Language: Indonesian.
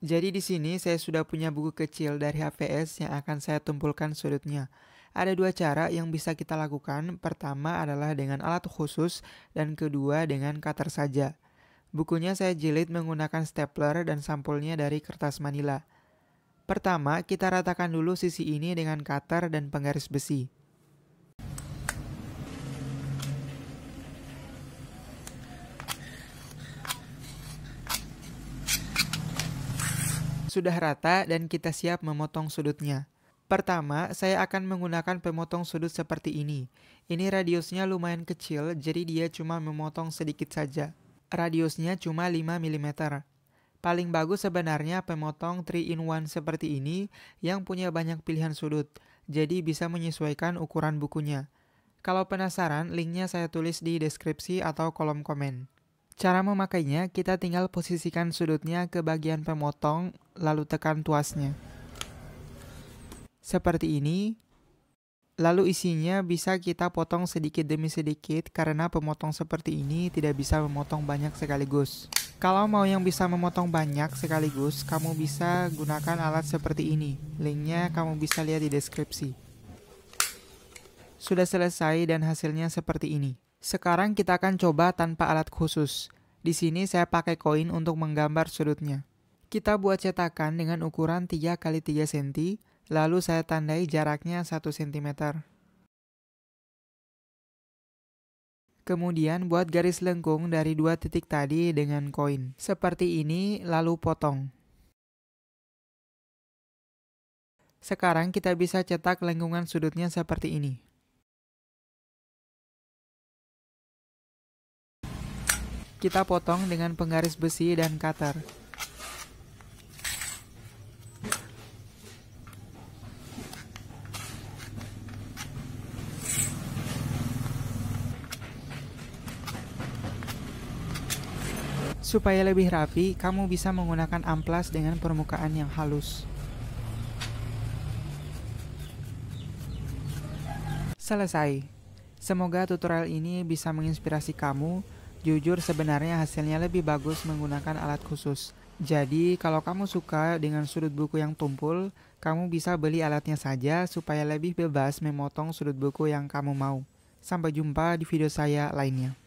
Jadi di sini saya sudah punya buku kecil dari HVS yang akan saya tumpulkan sudutnya. Ada dua cara yang bisa kita lakukan. Pertama adalah dengan alat khusus dan kedua dengan cutter saja. Bukunya saya jilid menggunakan stapler dan sampulnya dari kertas manila. Pertama, kita ratakan dulu sisi ini dengan cutter dan penggaris besi. sudah rata dan kita siap memotong sudutnya. Pertama, saya akan menggunakan pemotong sudut seperti ini. Ini radiusnya lumayan kecil, jadi dia cuma memotong sedikit saja. Radiusnya cuma 5 mm. Paling bagus sebenarnya pemotong 3-in-1 seperti ini yang punya banyak pilihan sudut, jadi bisa menyesuaikan ukuran bukunya. Kalau penasaran, linknya saya tulis di deskripsi atau kolom komen. Cara memakainya, kita tinggal posisikan sudutnya ke bagian pemotong, lalu tekan tuasnya. Seperti ini. Lalu isinya bisa kita potong sedikit demi sedikit karena pemotong seperti ini tidak bisa memotong banyak sekaligus. Kalau mau yang bisa memotong banyak sekaligus, kamu bisa gunakan alat seperti ini. Linknya kamu bisa lihat di deskripsi. Sudah selesai dan hasilnya seperti ini. Sekarang kita akan coba tanpa alat khusus. Di sini saya pakai koin untuk menggambar sudutnya. Kita buat cetakan dengan ukuran 3 x 3 cm, lalu saya tandai jaraknya 1 cm. Kemudian buat garis lengkung dari dua titik tadi dengan koin. Seperti ini, lalu potong. Sekarang kita bisa cetak lengkungan sudutnya seperti ini. Kita potong dengan penggaris besi dan cutter. Supaya lebih rapi, kamu bisa menggunakan amplas dengan permukaan yang halus. Selesai. Semoga tutorial ini bisa menginspirasi kamu Jujur sebenarnya hasilnya lebih bagus menggunakan alat khusus. Jadi kalau kamu suka dengan sudut buku yang tumpul, kamu bisa beli alatnya saja supaya lebih bebas memotong sudut buku yang kamu mau. Sampai jumpa di video saya lainnya.